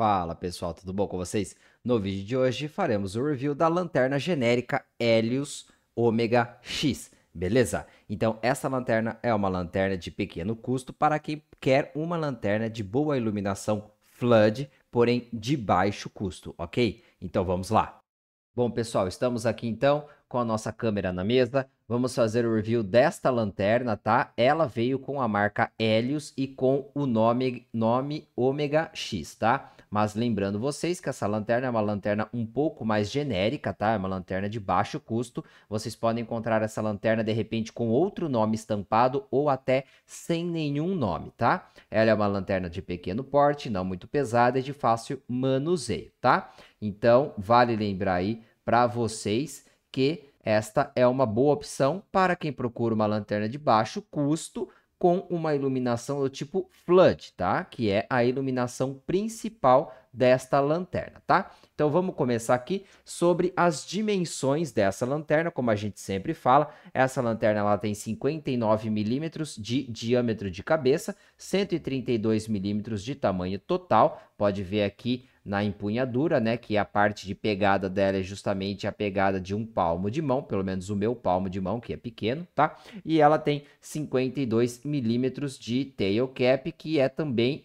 Fala pessoal, tudo bom com vocês? No vídeo de hoje faremos o review da lanterna genérica Helios Omega X, beleza? Então essa lanterna é uma lanterna de pequeno custo para quem quer uma lanterna de boa iluminação flood, porém de baixo custo, ok? Então vamos lá. Bom pessoal, estamos aqui então com a nossa câmera na mesa, vamos fazer o review desta lanterna, tá? Ela veio com a marca Helios e com o nome, nome Omega X, tá? Mas lembrando vocês que essa lanterna é uma lanterna um pouco mais genérica, tá? É uma lanterna de baixo custo. Vocês podem encontrar essa lanterna de repente com outro nome estampado ou até sem nenhum nome, tá? Ela é uma lanterna de pequeno porte, não muito pesada e de fácil manuseio, tá? Então, vale lembrar aí para vocês que esta é uma boa opção para quem procura uma lanterna de baixo custo, com uma iluminação do tipo flood, tá? Que é a iluminação principal desta lanterna, tá? Então vamos começar aqui sobre as dimensões dessa lanterna, como a gente sempre fala. Essa lanterna ela tem 59 milímetros de diâmetro de cabeça, 132 milímetros de tamanho total. Pode ver aqui na empunhadura, né, que a parte de pegada dela é justamente a pegada de um palmo de mão, pelo menos o meu palmo de mão, que é pequeno, tá? E ela tem 52 milímetros de tail cap, que é também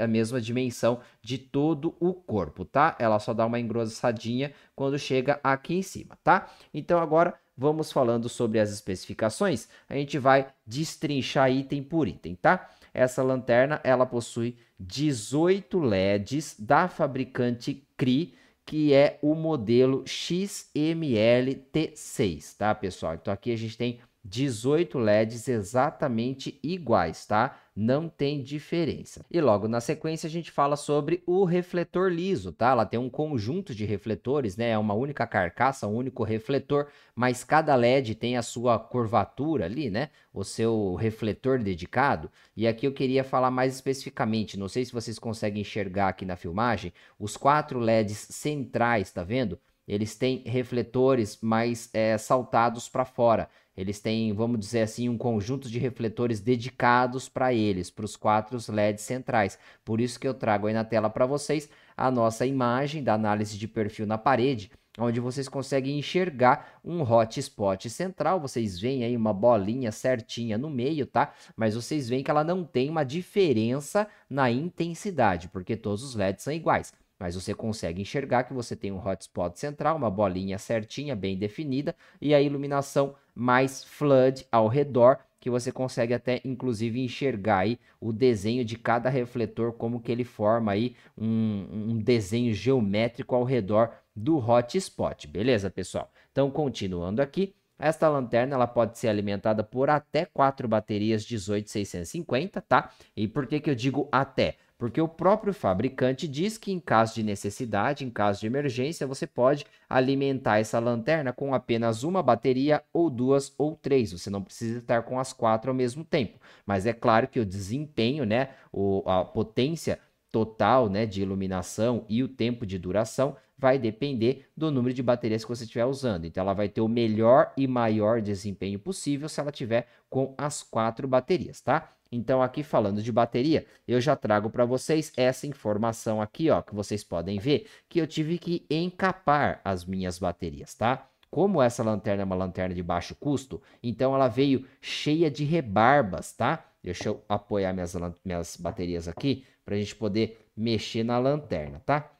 a mesma dimensão de todo todo o corpo, tá? Ela só dá uma engrossadinha quando chega aqui em cima, tá? Então agora vamos falando sobre as especificações. A gente vai destrinchar item por item, tá? Essa lanterna, ela possui 18 LEDs da fabricante Cree, que é o modelo XMLT6, tá, pessoal? Então aqui a gente tem 18 LEDs exatamente iguais, tá? não tem diferença. E logo na sequência a gente fala sobre o refletor liso, tá? Ela tem um conjunto de refletores, né? É uma única carcaça, um único refletor, mas cada LED tem a sua curvatura ali, né? O seu refletor dedicado. E aqui eu queria falar mais especificamente, não sei se vocês conseguem enxergar aqui na filmagem, os quatro LEDs centrais, tá vendo? Eles têm refletores mais é, saltados para fora. Eles têm, vamos dizer assim, um conjunto de refletores dedicados para eles, para os quatro LEDs centrais. Por isso que eu trago aí na tela para vocês a nossa imagem da análise de perfil na parede, onde vocês conseguem enxergar um hotspot central. Vocês veem aí uma bolinha certinha no meio, tá? Mas vocês veem que ela não tem uma diferença na intensidade, porque todos os LEDs são iguais. Mas você consegue enxergar que você tem um hotspot central, uma bolinha certinha, bem definida, e a iluminação mais flood ao redor, que você consegue até inclusive enxergar aí o desenho de cada refletor, como que ele forma aí um, um desenho geométrico ao redor do hotspot, beleza pessoal? Então continuando aqui, esta lanterna ela pode ser alimentada por até 4 baterias 18650, tá? E por que, que eu digo até? Porque o próprio fabricante diz que, em caso de necessidade, em caso de emergência, você pode alimentar essa lanterna com apenas uma bateria, ou duas, ou três. Você não precisa estar com as quatro ao mesmo tempo. Mas é claro que o desempenho, né, o, a potência total né, de iluminação e o tempo de duração vai depender do número de baterias que você estiver usando. Então, ela vai ter o melhor e maior desempenho possível se ela tiver com as quatro baterias, tá? Então, aqui falando de bateria, eu já trago para vocês essa informação aqui, ó, que vocês podem ver, que eu tive que encapar as minhas baterias, tá? Como essa lanterna é uma lanterna de baixo custo, então ela veio cheia de rebarbas, tá? Deixa eu apoiar minhas, minhas baterias aqui para a gente poder mexer na lanterna, tá?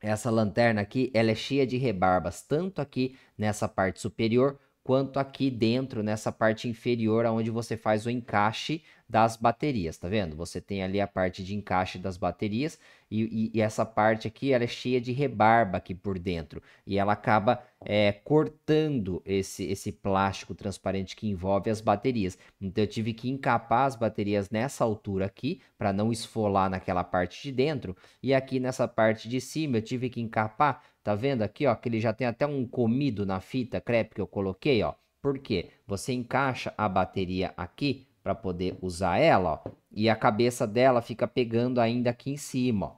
Essa lanterna aqui, ela é cheia de rebarbas, tanto aqui nessa parte superior, quanto aqui dentro, nessa parte inferior, onde você faz o encaixe das baterias, tá vendo? Você tem ali a parte de encaixe das baterias e, e, e essa parte aqui ela é cheia de rebarba aqui por dentro e ela acaba é, cortando esse, esse plástico transparente que envolve as baterias. Então eu tive que encapar as baterias nessa altura aqui para não esfolar naquela parte de dentro e aqui nessa parte de cima eu tive que encapar, tá vendo aqui ó, que ele já tem até um comido na fita crepe que eu coloquei ó. Por quê? Você encaixa a bateria aqui para poder usar ela, ó. E a cabeça dela fica pegando ainda aqui em cima, ó.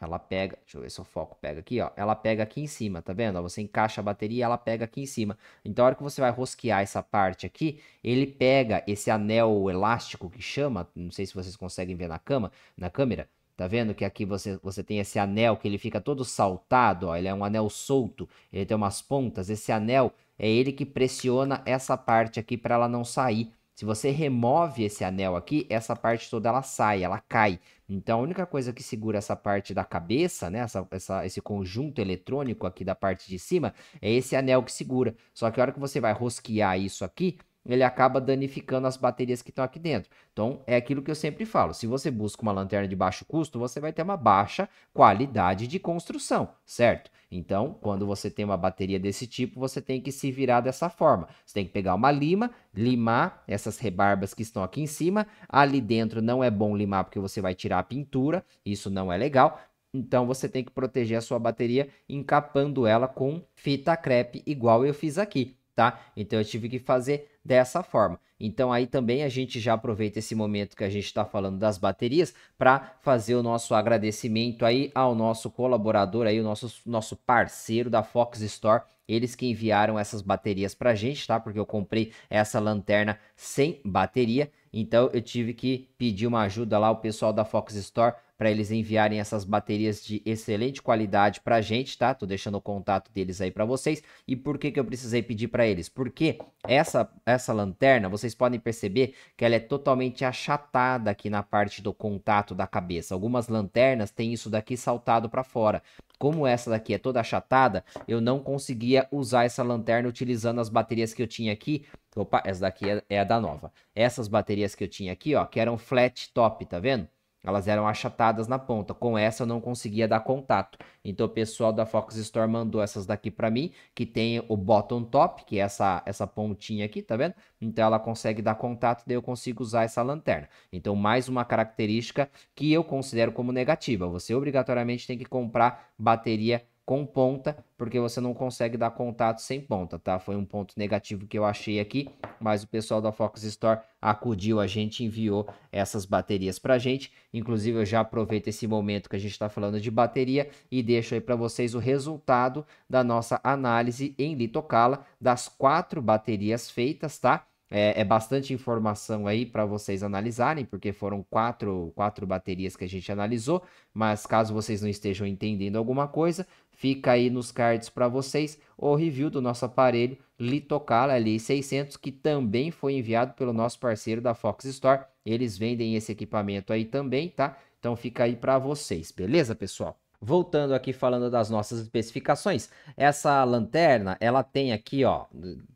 Ela pega, deixa eu ver se o foco pega aqui, ó. Ela pega aqui em cima, tá vendo? Você encaixa a bateria, ela pega aqui em cima. Então, a hora que você vai rosquear essa parte aqui, ele pega esse anel elástico que chama, não sei se vocês conseguem ver na cama, na câmera, Tá vendo que aqui você, você tem esse anel que ele fica todo saltado, ó, ele é um anel solto, ele tem umas pontas. Esse anel é ele que pressiona essa parte aqui para ela não sair se você remove esse anel aqui, essa parte toda ela sai, ela cai. Então a única coisa que segura essa parte da cabeça, né, essa, essa, esse conjunto eletrônico aqui da parte de cima, é esse anel que segura. Só que a hora que você vai rosquear isso aqui, ele acaba danificando as baterias que estão aqui dentro. Então, é aquilo que eu sempre falo. Se você busca uma lanterna de baixo custo, você vai ter uma baixa qualidade de construção, certo? Então, quando você tem uma bateria desse tipo, você tem que se virar dessa forma. Você tem que pegar uma lima, limar essas rebarbas que estão aqui em cima. Ali dentro não é bom limar porque você vai tirar a pintura, isso não é legal. Então você tem que proteger a sua bateria encapando ela com fita crepe igual eu fiz aqui, tá? Então eu tive que fazer dessa forma. Então aí também a gente já aproveita esse momento que a gente está falando das baterias para fazer o nosso agradecimento aí ao nosso colaborador aí, o nosso, nosso parceiro da Fox Store, eles que enviaram essas baterias para a gente, tá? Porque eu comprei essa lanterna sem bateria, então eu tive que pedir uma ajuda lá o pessoal da Fox Store para eles enviarem essas baterias de excelente qualidade para a gente, tá? Tô deixando o contato deles aí para vocês. E por que, que eu precisei pedir para eles? Porque essa, essa lanterna, vocês podem perceber que ela é totalmente achatada aqui na parte do contato da cabeça. Algumas lanternas têm isso daqui saltado para fora. Como essa daqui é toda achatada, eu não conseguia usar essa lanterna utilizando as baterias que eu tinha aqui. Opa, essa daqui é, é a da nova. Essas baterias que eu tinha aqui, ó, que eram flat top, tá vendo? Elas eram achatadas na ponta. Com essa eu não conseguia dar contato. Então o pessoal da Fox Store mandou essas daqui para mim, que tem o bottom top, que é essa, essa pontinha aqui, tá vendo? Então ela consegue dar contato, daí eu consigo usar essa lanterna. Então mais uma característica que eu considero como negativa. Você obrigatoriamente tem que comprar bateria com ponta, porque você não consegue dar contato sem ponta, tá? Foi um ponto negativo que eu achei aqui, mas o pessoal da Focus Store acudiu a gente, enviou essas baterias pra gente. Inclusive, eu já aproveito esse momento que a gente está falando de bateria e deixo aí para vocês o resultado da nossa análise em litocala das quatro baterias feitas, tá? É, é bastante informação aí para vocês analisarem, porque foram quatro, quatro baterias que a gente analisou, mas caso vocês não estejam entendendo alguma coisa, fica aí nos cards para vocês o review do nosso aparelho Litocala LI600, que também foi enviado pelo nosso parceiro da Fox Store. Eles vendem esse equipamento aí também, tá? Então fica aí para vocês, beleza, pessoal? Voltando aqui falando das nossas especificações, essa lanterna, ela tem aqui, ó,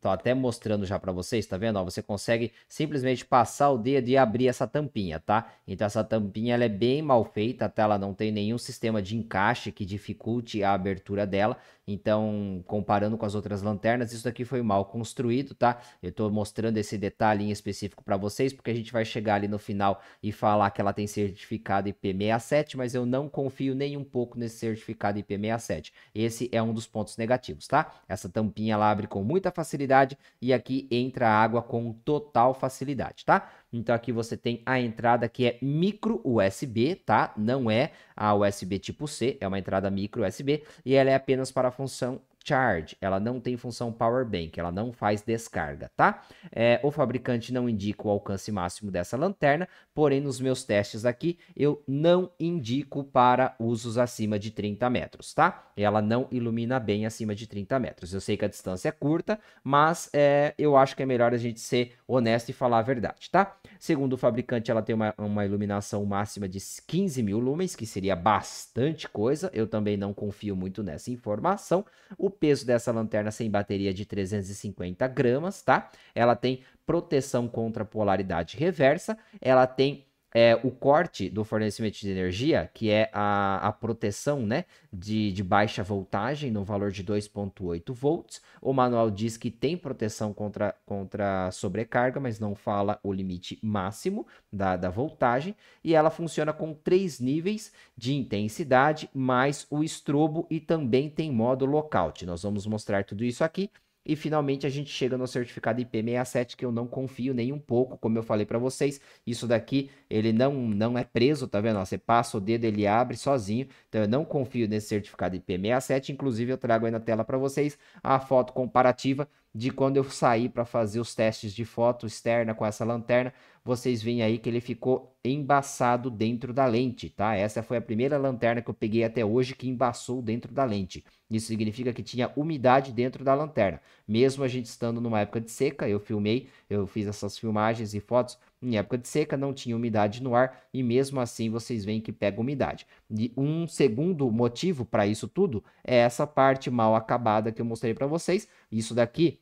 tô até mostrando já para vocês, tá vendo? Ó, você consegue simplesmente passar o dedo e abrir essa tampinha, tá? Então essa tampinha ela é bem mal feita, até tá? Ela não tem nenhum sistema de encaixe que dificulte a abertura dela. Então, comparando com as outras lanternas, isso daqui foi mal construído, tá? Eu tô mostrando esse detalhe em específico para vocês, porque a gente vai chegar ali no final e falar que ela tem certificado IP67, mas eu não confio nem um pouco pouco nesse certificado IP67. Esse é um dos pontos negativos, tá? Essa tampinha ela abre com muita facilidade e aqui entra água com total facilidade, tá? Então aqui você tem a entrada que é micro USB, tá? Não é a USB tipo C, é uma entrada micro USB e ela é apenas para a função charge, ela não tem função power bank, ela não faz descarga, tá? É, o fabricante não indica o alcance máximo dessa lanterna, porém nos meus testes aqui eu não indico para usos acima de 30 metros, tá? Ela não ilumina bem acima de 30 metros. Eu sei que a distância é curta, mas é, eu acho que é melhor a gente ser honesto e falar a verdade, tá? Segundo o fabricante, ela tem uma, uma iluminação máxima de 15 mil lumens, que seria bastante coisa. Eu também não confio muito nessa informação. O peso dessa lanterna sem bateria de 350 gramas, tá? Ela tem proteção contra polaridade reversa, ela tem é, o corte do fornecimento de energia, que é a, a proteção né, de, de baixa voltagem no valor de 2,8 volts. O manual diz que tem proteção contra, contra sobrecarga, mas não fala o limite máximo da, da voltagem. E ela funciona com três níveis de intensidade, mais o estrobo e também tem modo lockout. Nós vamos mostrar tudo isso aqui. E finalmente a gente chega no certificado IP67 que eu não confio nem um pouco, como eu falei para vocês. Isso daqui, ele não, não é preso, tá vendo? você passa o dedo, ele abre sozinho. Então eu não confio nesse certificado IP67. Inclusive eu trago aí na tela para vocês a foto comparativa de quando eu saí para fazer os testes de foto externa com essa lanterna, vocês veem aí que ele ficou embaçado dentro da lente, tá? Essa foi a primeira lanterna que eu peguei até hoje que embaçou dentro da lente. Isso significa que tinha umidade dentro da lanterna. Mesmo a gente estando numa época de seca, eu filmei, eu fiz essas filmagens e fotos em época de seca não tinha umidade no ar e mesmo assim vocês veem que pega umidade. E um segundo motivo para isso tudo é essa parte mal acabada que eu mostrei para vocês. Isso daqui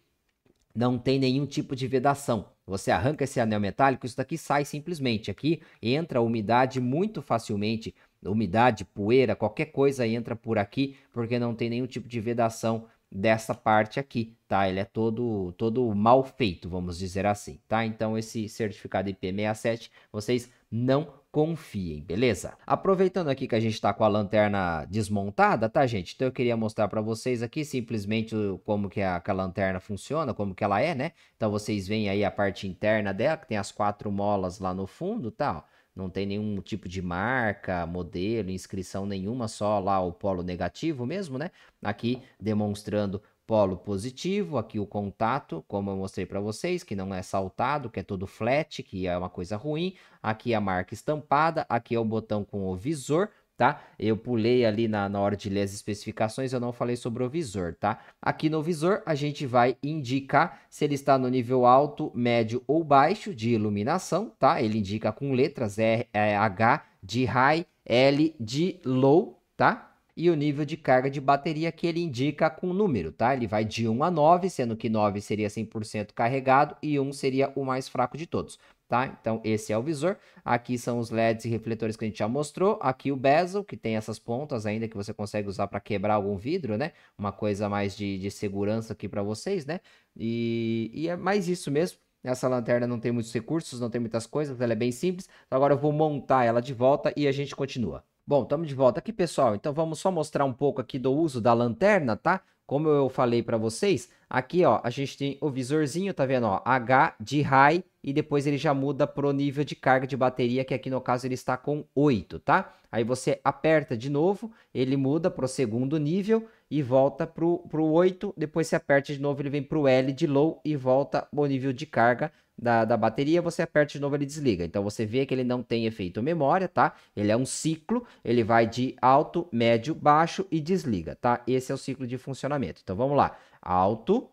não tem nenhum tipo de vedação. Você arranca esse anel metálico, isso daqui sai simplesmente. Aqui entra umidade muito facilmente, umidade, poeira, qualquer coisa entra por aqui, porque não tem nenhum tipo de vedação dessa parte aqui, tá? Ele é todo, todo mal feito, vamos dizer assim, tá? Então esse certificado IP67 vocês não confiem, beleza? Aproveitando aqui que a gente está com a lanterna desmontada, tá gente? Então eu queria mostrar para vocês aqui simplesmente como que a, que a lanterna funciona, como que ela é, né? Então vocês veem aí a parte interna dela, que tem as quatro molas lá no fundo, tá? não tem nenhum tipo de marca, modelo, inscrição nenhuma, só lá o polo negativo mesmo, né? Aqui demonstrando polo positivo, aqui o contato, como eu mostrei para vocês, que não é saltado, que é todo flat, que é uma coisa ruim. Aqui a marca estampada, aqui é o botão com o visor, tá? Eu pulei ali na, na hora de ler as especificações, eu não falei sobre o visor, tá? Aqui no visor, a gente vai indicar se ele está no nível alto, médio ou baixo de iluminação, tá? Ele indica com letras R, é, H de high, L de low, tá? E o nível de carga de bateria que ele indica com número, tá? Ele vai de 1 a 9, sendo que 9 seria 100% carregado e 1 seria o mais fraco de todos. Tá? Então, esse é o visor. Aqui são os LEDs e refletores que a gente já mostrou. Aqui o bezel, que tem essas pontas ainda que você consegue usar para quebrar algum vidro, né? Uma coisa mais de, de segurança aqui para vocês, né? E, e é mais isso mesmo. Essa lanterna não tem muitos recursos, não tem muitas coisas, ela é bem simples. Então, agora eu vou montar ela de volta e a gente continua. Bom, estamos de volta aqui, pessoal. Então vamos só mostrar um pouco aqui do uso da lanterna, tá? Como eu falei para vocês, aqui ó, a gente tem o visorzinho, tá vendo? Ó, H de high e depois ele já muda pro nível de carga de bateria, que aqui no caso ele está com 8, tá? Aí você aperta de novo, ele muda pro segundo nível e volta pro, pro 8, depois você aperta de novo, ele vem pro L de low e volta pro nível de carga da, da bateria, você aperta de novo ele desliga. Então você vê que ele não tem efeito memória, tá? Ele é um ciclo, ele vai de alto, médio, baixo e desliga, tá? Esse é o ciclo de funcionamento. Então vamos lá, alto,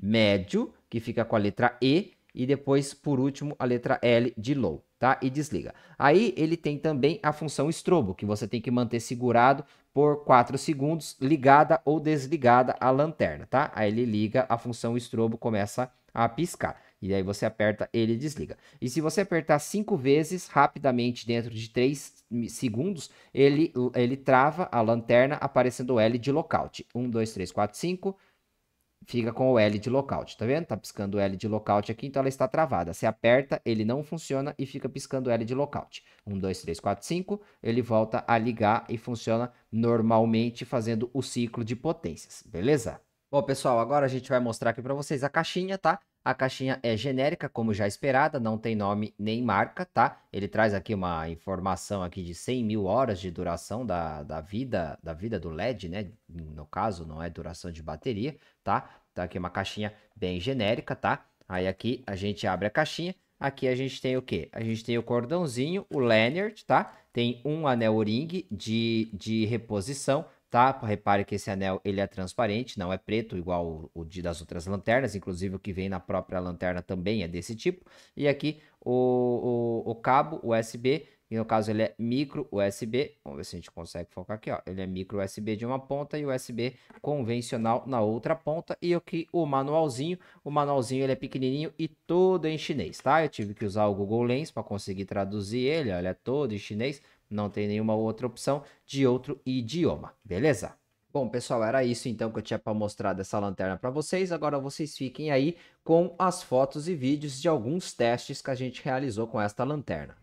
médio, que fica com a letra E, e depois, por último, a letra L de low, tá? E desliga. Aí ele tem também a função estrobo, que você tem que manter segurado por 4 segundos, ligada ou desligada a lanterna, tá? Aí ele liga, a função estrobo começa a piscar. E aí você aperta ele desliga. E se você apertar cinco vezes rapidamente dentro de 3 segundos, ele, ele trava a lanterna aparecendo o L de lockout. 1, 2, 3, 4, 5 fica com o L de lockout, tá vendo? Tá piscando o L de lockout aqui, então ela está travada. Você aperta, ele não funciona e fica piscando o L de lockout. 1, 2, 3, 4, 5, ele volta a ligar e funciona normalmente fazendo o ciclo de potências, beleza? Bom, pessoal, agora a gente vai mostrar aqui para vocês a caixinha, tá? A caixinha é genérica, como já esperada, não tem nome nem marca, tá? Ele traz aqui uma informação aqui de 100 mil horas de duração da, da vida da vida do LED, né? No caso, não é duração de bateria, tá? Tá aqui uma caixinha bem genérica, tá? Aí aqui a gente abre a caixinha. Aqui a gente tem o que? A gente tem o cordãozinho, o lanyard, tá? Tem um anel ring de, de reposição tá? Repare que esse anel ele é transparente, não é preto, igual o, de, das outras lanternas, inclusive o que vem na própria lanterna também é desse tipo. E aqui o, o, o cabo USB, que no caso ele é micro USB, vamos ver se a gente consegue focar aqui, ó. Ele é micro USB de uma ponta e USB convencional na outra ponta. E aqui o manualzinho, o manualzinho ele é pequenininho e todo em chinês, tá? Eu tive que usar o Google Lens para conseguir traduzir ele, ó, ele é todo em chinês não tem nenhuma outra opção de outro idioma, beleza? Bom, pessoal, era isso então que eu tinha para mostrar dessa lanterna para vocês. Agora vocês fiquem aí com as fotos e vídeos de alguns testes que a gente realizou com esta lanterna.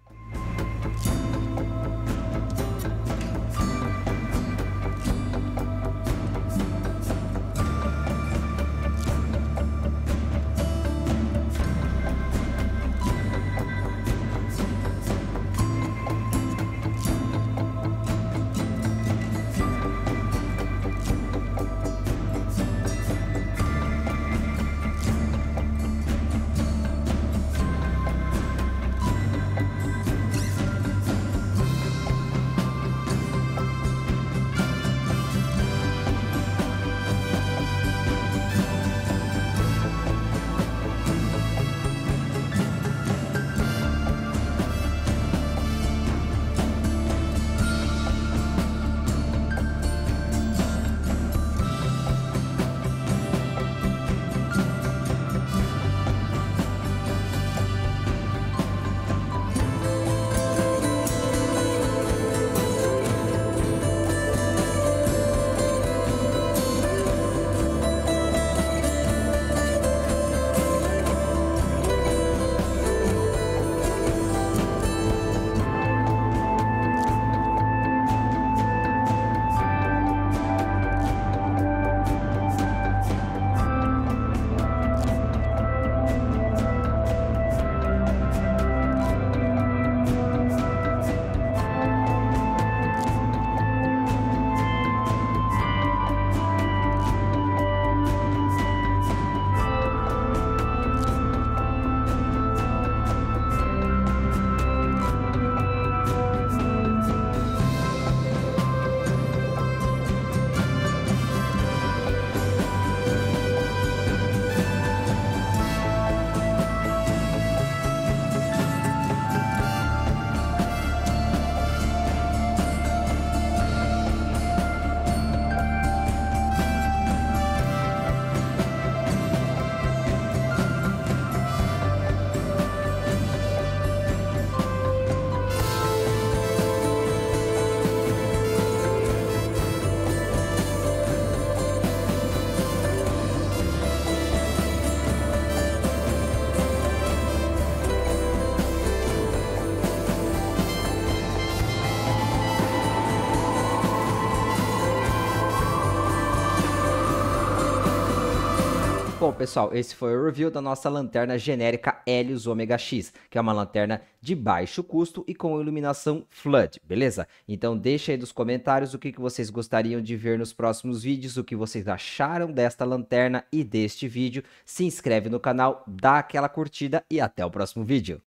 Bom, pessoal, esse foi o review da nossa lanterna genérica Helios Omega X, que é uma lanterna de baixo custo e com iluminação flood, beleza? Então deixa aí nos comentários o que, que vocês gostariam de ver nos próximos vídeos, o que vocês acharam desta lanterna e deste vídeo. Se inscreve no canal, dá aquela curtida e até o próximo vídeo.